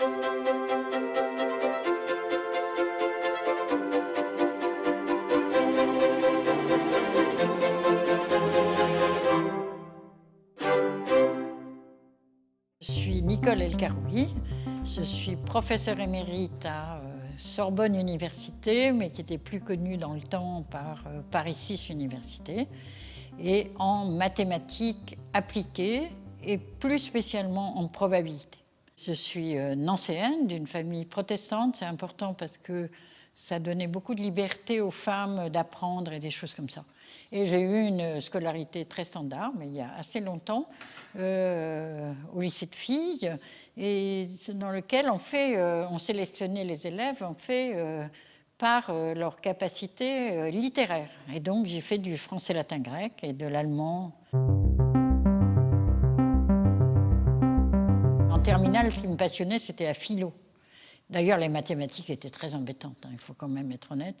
Je suis Nicole Elkaroui, je suis professeure émérite à euh, Sorbonne Université, mais qui était plus connue dans le temps par euh, Paris 6 Université, et en mathématiques appliquées et plus spécialement en probabilité. Je suis euh, nancéenne d'une famille protestante, c'est important parce que ça donnait beaucoup de liberté aux femmes d'apprendre et des choses comme ça. Et j'ai eu une scolarité très standard, mais il y a assez longtemps, euh, au lycée de filles, et dans lequel on, fait, euh, on sélectionnait les élèves, fait par leur capacité littéraire. Et donc j'ai fait du français latin grec et de l'allemand. en terminale, ce qui me passionnait, c'était la philo. D'ailleurs, les mathématiques étaient très embêtantes, hein, il faut quand même être honnête.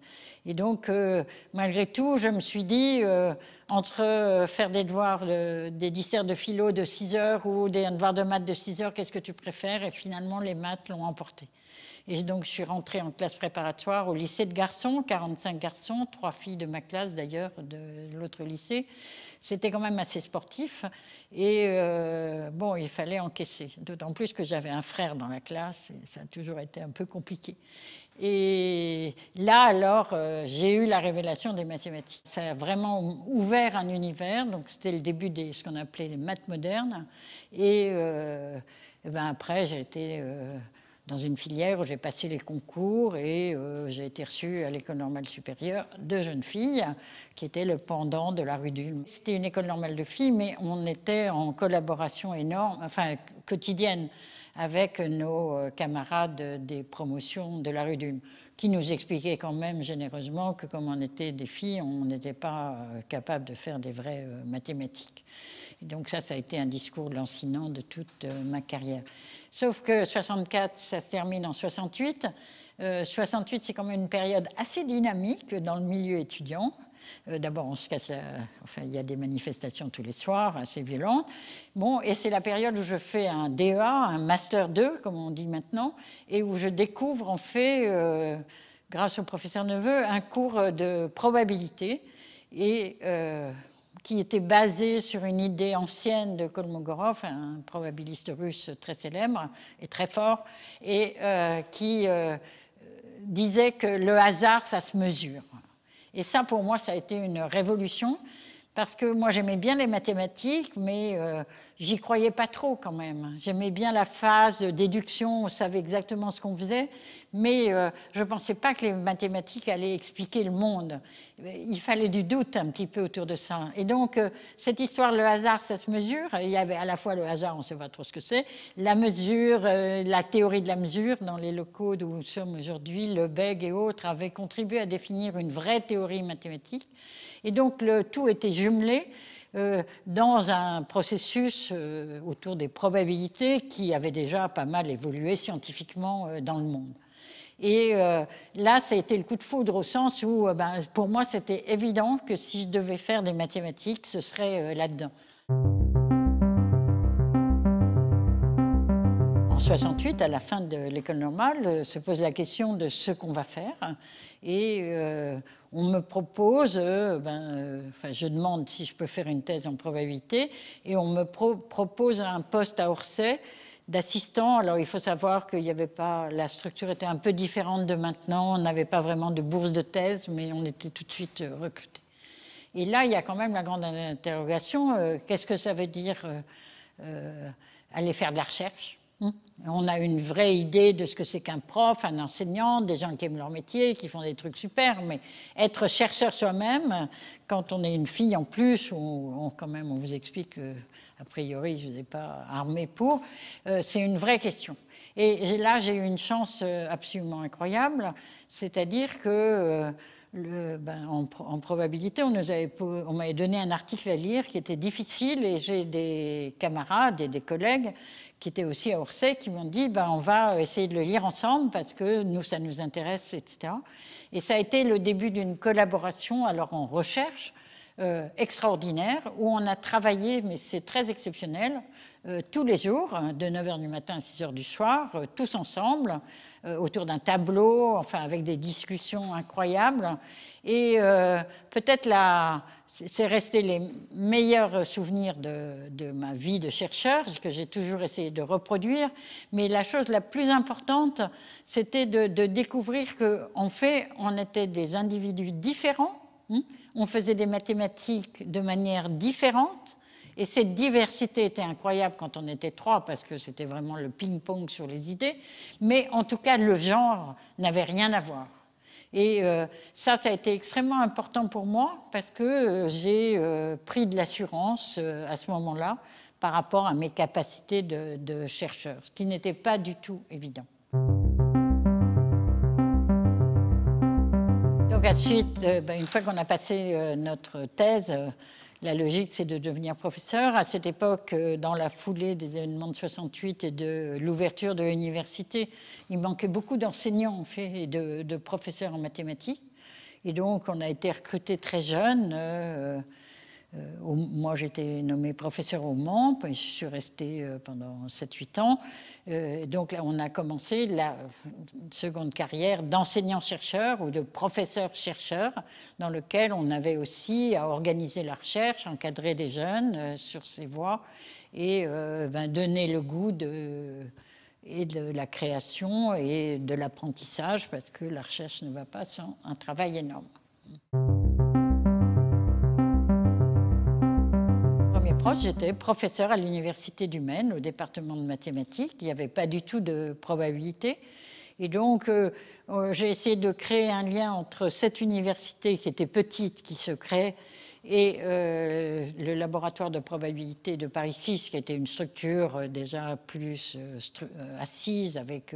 Et donc, euh, malgré tout, je me suis dit, euh, entre faire des devoirs, de, des disserts de philo de 6 heures ou des devoirs de maths de 6 heures, qu'est-ce que tu préfères Et finalement, les maths l'ont emporté. Et donc, je suis rentrée en classe préparatoire au lycée de garçons, 45 garçons, trois filles de ma classe d'ailleurs, de l'autre lycée. C'était quand même assez sportif. Et euh, bon, il fallait encaisser. D'autant plus que j'avais un frère dans la classe, et ça a toujours été un peu compliqué. Et là, alors, euh, j'ai eu la révélation des mathématiques. Ça a vraiment ouvert un univers. Donc, c'était le début de ce qu'on appelait les maths modernes. Et, euh, ben après, j'ai été dans une filière où j'ai passé les concours et euh, j'ai été reçue à l'école normale supérieure de jeunes filles, qui étaient le pendant de la rue d'Ulm. C'était une école normale de filles, mais on était en collaboration énorme, enfin quotidienne, avec nos euh, camarades des promotions de la rue d'Ulm, qui nous expliquaient quand même généreusement que comme on était des filles, on n'était pas euh, capable de faire des vraies mathématiques. donc ça, ça a été un discours lancinant de toute ma carrière. Sauf que 64, ça se termine en 68. Euh, 68, c'est quand même une période assez dynamique dans le milieu étudiant. Euh, d'abord, on se Enfin, il y a des manifestations tous les soirs, assez violentes. Bon, et c'est la période où je fais un DEA, un master 2, comme on dit maintenant, et où je découvre en fait, euh, grâce au professeur Neveu, un cours de probabilité. Et euh, qui était basé sur une idée ancienne de Kolmogorov, un probabiliste russe très célèbre et très fort, et euh, qui euh, disait que le hasard, ça se mesure. Et ça, pour moi, ça a été une révolution, parce que moi, j'aimais bien les mathématiques, mais euh, j'y croyais pas trop quand même. J'aimais bien la phase déduction, on savait exactement ce qu'on faisait, mais euh, je ne pensais pas que les mathématiques allaient expliquer le monde. Il fallait du doute un petit peu autour de ça. Et donc, euh, cette histoire, le hasard, ça se mesure. Il y avait à la fois le hasard, on ne sait pas trop ce que c'est, la mesure, euh, la théorie de la mesure, dans les locaux d'où nous sommes aujourd'hui, le BEG et autres avaient contribué à définir une vraie théorie mathématique. Et donc, le tout était jumelé. Euh, dans un processus euh, autour des probabilités qui avait déjà pas mal évolué scientifiquement euh, dans le monde. Et là, ça a été le coup de foudre au sens où, ben, pour moi, c'était évident que si je devais faire des mathématiques, ce serait là-dedans. en 68, à la fin de l'école normale, euh, se pose la question de ce qu'on va faire. Et euh, on me propose, euh, ben, je demande si je peux faire une thèse en probabilité, et on me propose un poste à Orsay d'assistant. Alors il faut savoir que avait pas, la structure était un peu différente de maintenant. On n'avait pas vraiment de bourse de thèse, mais on était tout de suite recruté. Et là, il y a quand même la grande interrogation qu'est-ce que ça veut dire aller faire de la recherche Hein? On a une vraie idée de ce que c'est qu'un prof, un enseignant, des gens qui aiment leur métier, qui font des trucs super, mais être chercheur soi-même, quand on est une fille en plus, on, quand même on vous explique a priori, je n'ai pas armé pour, euh, c'est une vraie question. Et là, j'ai eu une chance euh, absolument incroyable, c'est-à-dire que euh, ben, en, probabilité, on m'avait donné un article à lire qui était difficile et j'ai des camarades et des collègues qui étaient aussi à Orsay qui m'ont dit ben, on va essayer de le lire ensemble parce que nous, ça nous intéresse, etc. Et ça a été le début d'une collaboration, alors en recherche, euh, extraordinaire où on a travaillé, mais c'est très exceptionnel, euh, tous les jours, hein, de 9h du matin à 6h du soir, euh, tous ensemble, autour d'un tableau, enfin avec des discussions incroyables. Et peut-être là c'est resté les meilleurs souvenirs de, ma vie de chercheur, que j'ai toujours essayé de reproduire. Mais la chose la plus importante, c'était de, de découvrir qu'en fait, on était des individus différents. Hein, on faisait des mathématiques de manière différente. Et cette diversité était incroyable quand on était trois, parce que c'était vraiment le ping-pong sur les idées. Mais en tout cas, le genre n'avait rien à voir. Et euh, ça, ça a été extrêmement important pour moi, parce que euh, j'ai euh, pris de l'assurance à ce moment-là par rapport à mes capacités de chercheur, ce qui n'était pas du tout évident. ensuite, euh, ben, une fois qu'on a passé euh, notre thèse, euh, la logique, c'est de devenir professeur. À cette époque, dans la foulée des événements de 68 et de l'ouverture de l'université, il manquait beaucoup d'enseignants, en fait, et de, de, professeurs en mathématiques. Et donc, on a été recruté très jeune. Euh, moi, j'étais nommée professeur au Mans, puis je suis restée euh, pendant 7-8 ans. Euh, donc là, on a commencé la seconde carrière d'enseignant-chercheur ou de professeur-chercheur, dans lequel on avait aussi à organiser la recherche, encadrer des jeunes sur ces voies et ben, donner le goût et de la création et de l'apprentissage, parce que la recherche ne va pas sans un travail énorme. J'étais professeur à l'Université du Maine, au département de mathématiques. Il n'y avait pas du tout de probabilité. Et donc, euh, euh, j'ai essayé de créer un lien entre cette université qui était petite, qui se crée, et euh, le laboratoire de probabilité de Paris 6, qui était une structure déjà plus assise avec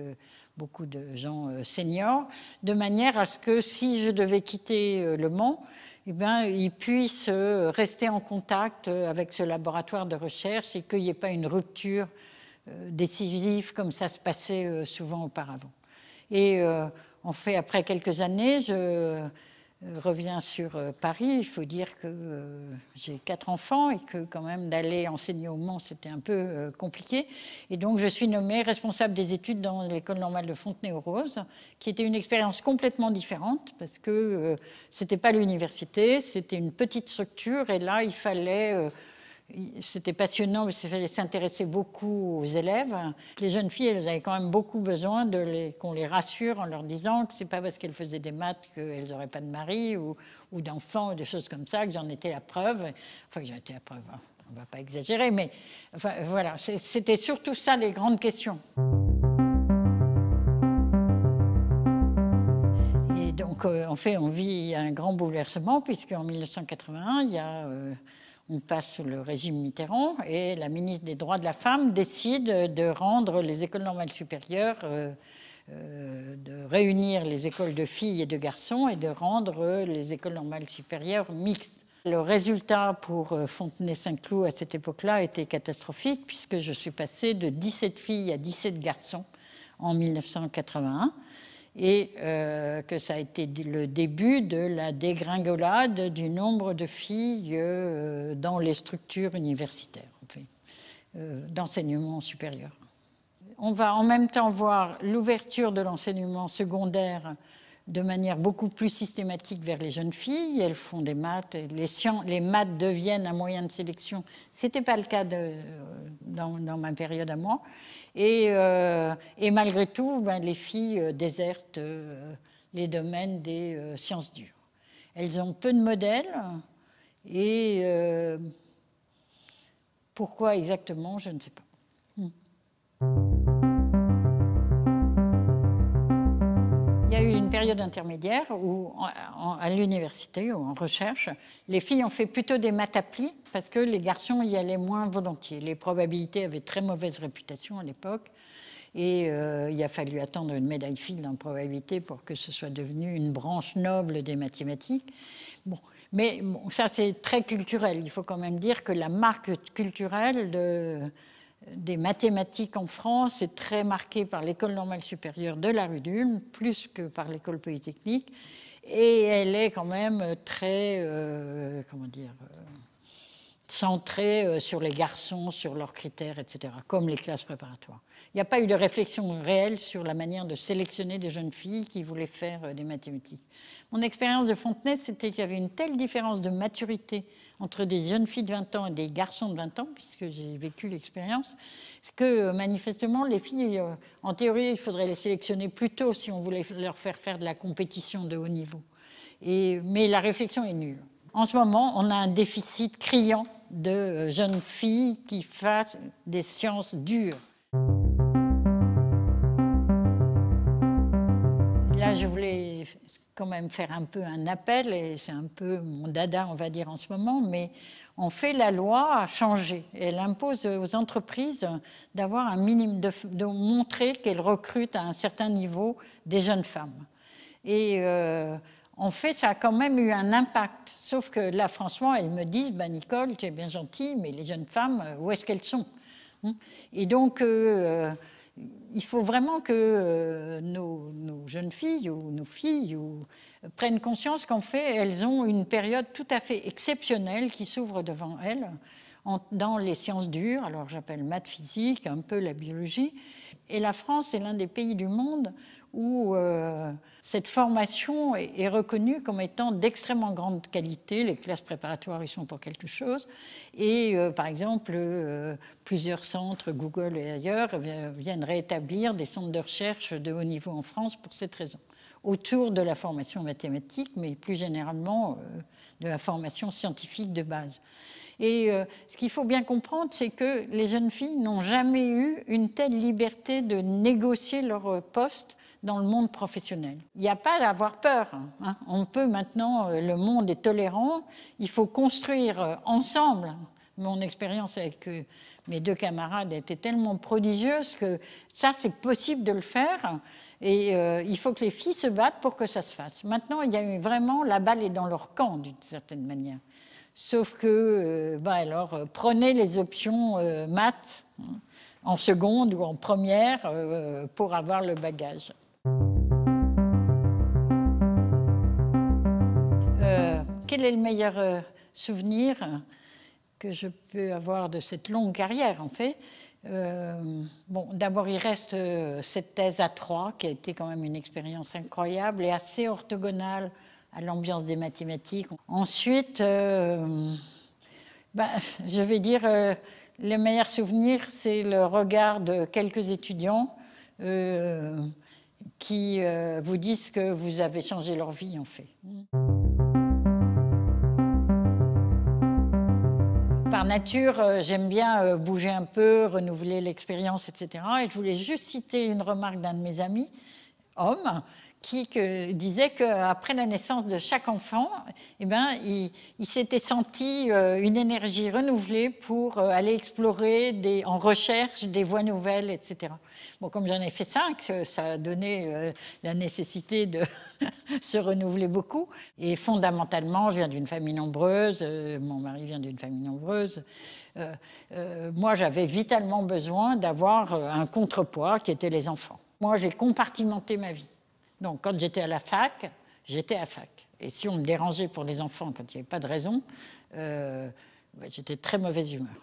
beaucoup de gens seniors, de manière à ce que si je devais quitter Le Mans, et eh bien, il puissent euh, rester en contact euh, avec ce laboratoire de recherche et qu'il n'y ait pas une rupture euh, décisive comme ça se passait souvent auparavant. Et en fait, après quelques années, je euh, reviens sur euh, Paris, il faut dire que euh, j'ai quatre enfants et que quand même d'aller enseigner au Mans, c'était un peu compliqué. Et donc je suis nommée responsable des études dans l'école normale de Fontenay-aux-Roses, qui était une expérience complètement différente parce que ce c'était pas l'université, c'était une petite structure et là il fallait c'était passionnant parce qu'il fallait s'intéresser beaucoup aux élèves. Les jeunes filles, elles avaient quand même beaucoup besoin de les, qu'on les rassure en leur disant que c'est pas parce qu'elles faisaient des maths qu'elles n'auraient pas de mari ou, ou d'enfants ou des choses comme ça que j'en étais la preuve. Enfin, que j'en étais la preuve, on hein. on va pas exagérer, mais enfin, voilà, c'était surtout ça les grandes questions. Et donc, euh, en fait, on vit un grand bouleversement puisque en 1981, il y a euh, on passe sous le régime Mitterrand, et la ministre des Droits de la Femme décide de rendre les écoles normales supérieures, euh, euh, de réunir les écoles de filles et de garçons et de rendre les écoles normales supérieures mixtes. Le résultat pour euh, Fontenay-Saint-Cloud à cette époque-là était catastrophique, puisque je suis passée de 17 filles à 17 garçons en 1981 et euh, que ça a été le début de la dégringolade du nombre de filles euh, dans les structures universitaires, en fait, euh, d'enseignement supérieur. On va en même temps voir l'ouverture de l'enseignement secondaire de manière beaucoup plus systématique vers les jeunes filles. Elles font des maths, les, les maths deviennent un moyen de sélection. Ce n'était pas le cas euh, dans, ma période à moi. Et, euh, malgré tout, ben, les filles euh, désertent les domaines des sciences dures. Elles ont peu de modèles et pourquoi exactement, je ne sais pas. Hmm. il y a eu une période intermédiaire où, à l'université ou en recherche, les filles ont fait plutôt des mataplis parce que les garçons y allaient moins volontiers. Les probabilités avaient très mauvaise réputation à l'époque. Et euh, il a fallu attendre une médaille Field en probabilité pour que ce soit devenu une branche noble des mathématiques. Bon, mais ça, c'est très culturel. Il faut quand même dire que la marque culturelle de, des mathématiques en France est très marquée par l'école normale supérieure de la rue d'Ulm, plus que par l'école polytechnique, et elle est quand même très, euh, comment dire, euh, centrée euh, sur les garçons, sur leurs critères, etc., comme les classes préparatoires. Il n'y a pas eu de réflexion réelle sur la manière de sélectionner des jeunes filles qui voulaient faire euh, des mathématiques. Mon expérience de Fontenay, c'était qu'il y avait une telle différence de maturité entre des jeunes filles de 20 ans et des garçons de 20 ans, puisque j'ai vécu l'expérience, que euh, manifestement, les filles, en théorie, il faudrait les sélectionner plus tôt si on voulait leur faire faire de la compétition de haut niveau. Et, mais la réflexion est nulle. En ce moment, on a un déficit criant de euh, jeunes filles qui fassent des sciences dures. Là, je voulais quand même faire un peu un appel, et c'est un peu mon dada, on va dire, en ce moment, mais on fait la loi a changer. Elle impose aux entreprises d'avoir un minimum, de, montrer qu'elles recrutent à un certain niveau des jeunes femmes. Et euh, en fait, ça a quand même eu un impact. Sauf que là, franchement, elles me disent, ben, Nicole, tu es bien gentille, mais les jeunes femmes, euh, où est-ce qu'elles sont hein Et donc, euh, euh, il faut vraiment que nos, nos, jeunes filles ou nos filles ou prennent conscience qu'en fait, elles ont une période tout à fait exceptionnelle qui s'ouvre devant elles dans les sciences dures, alors j'appelle maths physique, un peu la biologie. Et la France est l'un des pays du monde où euh, cette formation est, reconnue comme étant d'extrêmement grande qualité. Les classes préparatoires y sont pour quelque chose. Et euh, par exemple, euh, plusieurs centres, Google et ailleurs, viennent rétablir des centres de recherche de haut niveau en France pour cette raison autour de la formation mathématique, mais plus généralement euh, de la formation scientifique de base. Et euh, ce qu'il faut bien comprendre, c'est que les jeunes filles n'ont jamais eu une telle liberté de négocier leur poste dans le monde professionnel. Il n'y a pas à avoir peur. Hein, hein. On peut maintenant, euh, le monde est tolérant, il faut construire ensemble. Mon expérience avec mes deux camarades était tellement prodigieuse que ça, c'est possible de le faire. Et euh, il faut que les filles se battent pour que ça se fasse. Maintenant, il y a eu vraiment, la balle est dans leur camp d'une certaine manière. Sauf que, ben alors, euh, prenez les options maths hein, en seconde ou en première pour avoir le bagage. quel est le meilleur souvenir que je peux avoir de cette longue carrière, en fait euh, bon, d'abord, il reste euh, cette thèse à 3 qui a été quand même une expérience incroyable et assez orthogonale à l'ambiance des mathématiques. Ensuite, euh, ben, je vais dire, le meilleur souvenir, c'est le regard de quelques étudiants qui vous disent que vous avez changé leur vie, en fait. par nature, euh, j'aime bien euh, bouger un peu, renouveler l'expérience, etc. Et je voulais juste citer une remarque d'un de mes amis homme qui que, disait qu'après la naissance de chaque enfant, eh ben, il, s'était senti euh, une énergie renouvelée pour euh, aller explorer des, en recherche des voies nouvelles, etc. Bon, comme j'en ai fait cinq, euh, ça a donné la nécessité de se renouveler beaucoup. Et fondamentalement, je viens d'une famille nombreuse, mon mari vient d'une famille nombreuse. moi, j'avais vitalement besoin d'avoir un contrepoids qui étaient les enfants. Moi, j'ai compartimenté ma vie. Donc, quand j'étais à la fac, j'étais à fac. Et si on me dérangeait pour les enfants quand il n'y avait pas de raison, euh, bah, j'étais très mauvaise humeur.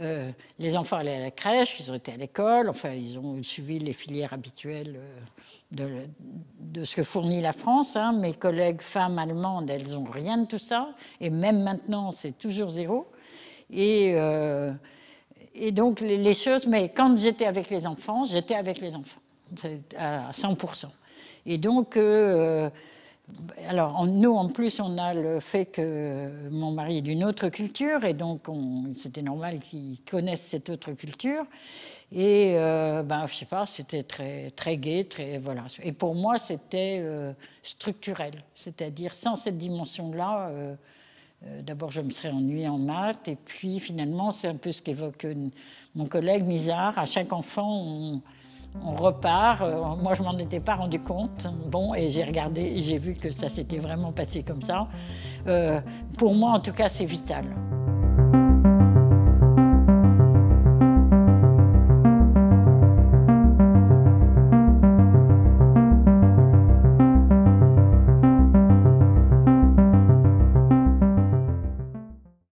Euh, les enfants allaient à la crèche, ils ont été à l'école, enfin, ils ont suivi les filières habituelles euh, de, ce que fournit la France. Hein. Mes collègues femmes allemandes, elles n'ont rien de tout ça, et même maintenant, c'est toujours zéro. Et, et donc, les choses, mais quand j'étais avec les enfants, j'étais avec les enfants à 100%. Et donc, euh, euh, alors nous, en plus, on a le fait que mon mari est d'une autre culture, et donc c'était normal qu'il connaisse cette autre culture. Et euh, ben, je sais pas, c'était très très gai, très voilà. Et pour moi, c'était euh, structurel, c'est-à-dire sans cette dimension-là. D'abord, je me serais ennuyée en maths, et puis finalement, c'est un peu ce qu'évoque mon collègue Mizar À chaque enfant, on, on repart. Euh, moi, je m'en étais pas rendu compte. Bon, et j'ai regardé, et j'ai vu que ça s'était vraiment passé comme ça. Euh, pour moi, en tout cas, c'est vital.